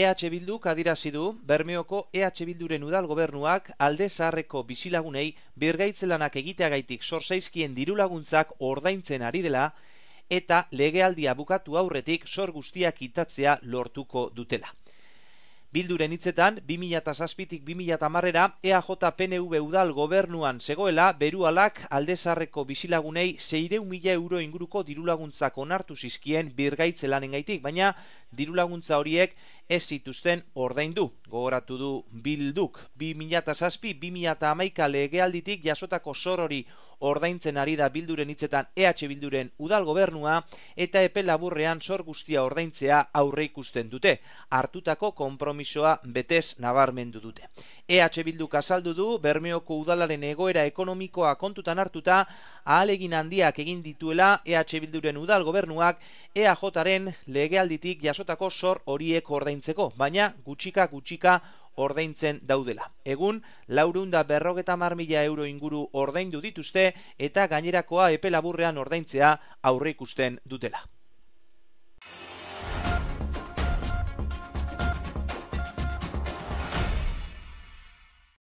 EH Bilduk adirazi du, Bermeoko EH Bilduren udal gobernuak alde zaharreko bizilagunei birgaitzelanak egiteagaitik sorzaizkien dirulaguntzak ordaintzen ari dela eta legealdia bukatu aurretik sor guztiak itatzea lortuko dutela. Bilduren hitzetan, 2007-tik 2008-era EAJ PNV udal gobernuan zegoela, berualak aldezarreko bizilagunei 600.000 euro inguruko dirulaguntzak onartu zizkien birgaitze lanen gaitik, baina dirulaguntza horiek ez zituzten ordain du. Gogoratu du Bilduk, 2007-2008 legealditik jasotako zorori ordaintzen ari da bilduren hitzetan EH Bilduren udal gobernua eta epe laburrean sor guztia ordaintzea aurre ikusten dute, hartutako konpromisoa betez nabarmendu dute. EH Bilduk azaldu du Bermeoko udalaren egoera ekonomikoa kontutan hartuta ahalegin handiak egin dituela EH Bilduren udal gobernuak EAJaren legealditik jasotako sor horiek ordaintzeko, baina gutxika gutxika ordaintzen daudela. Egun, laurunda berrogeta marmila euro inguru ordaindu dituzte eta gainerakoa epelaburrean ordaintzea aurreikusten dutela.